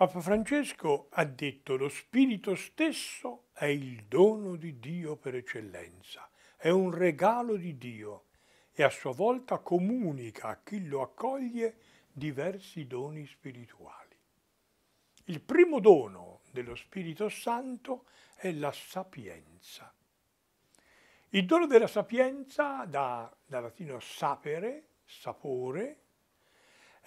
Papa Francesco ha detto lo Spirito stesso è il dono di Dio per eccellenza, è un regalo di Dio e a sua volta comunica a chi lo accoglie diversi doni spirituali. Il primo dono dello Spirito Santo è la sapienza. Il dono della sapienza, da, da latino sapere, sapore,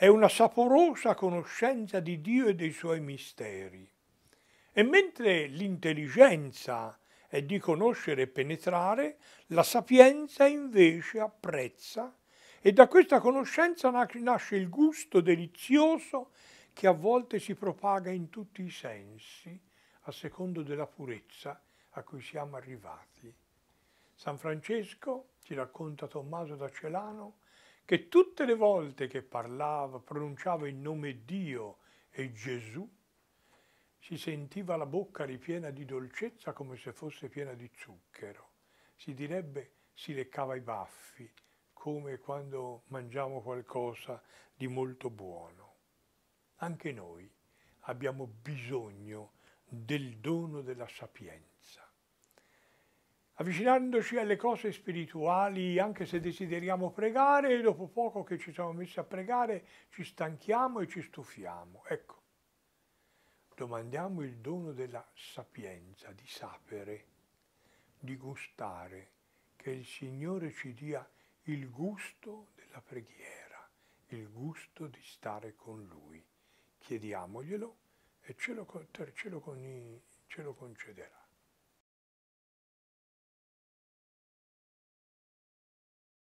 è una saporosa conoscenza di Dio e dei suoi misteri. E mentre l'intelligenza è di conoscere e penetrare, la sapienza invece apprezza e da questa conoscenza nasce il gusto delizioso che a volte si propaga in tutti i sensi, a secondo della purezza a cui siamo arrivati. San Francesco, ci racconta Tommaso da Celano, che tutte le volte che parlava, pronunciava il nome Dio e Gesù, si sentiva la bocca ripiena di dolcezza come se fosse piena di zucchero. Si direbbe si leccava i baffi, come quando mangiamo qualcosa di molto buono. Anche noi abbiamo bisogno del dono della sapienza avvicinandoci alle cose spirituali, anche se desideriamo pregare, dopo poco che ci siamo messi a pregare ci stanchiamo e ci stufiamo. Ecco, domandiamo il dono della sapienza, di sapere, di gustare, che il Signore ci dia il gusto della preghiera, il gusto di stare con Lui. Chiediamoglielo e ce lo, ce lo, ce lo concederà.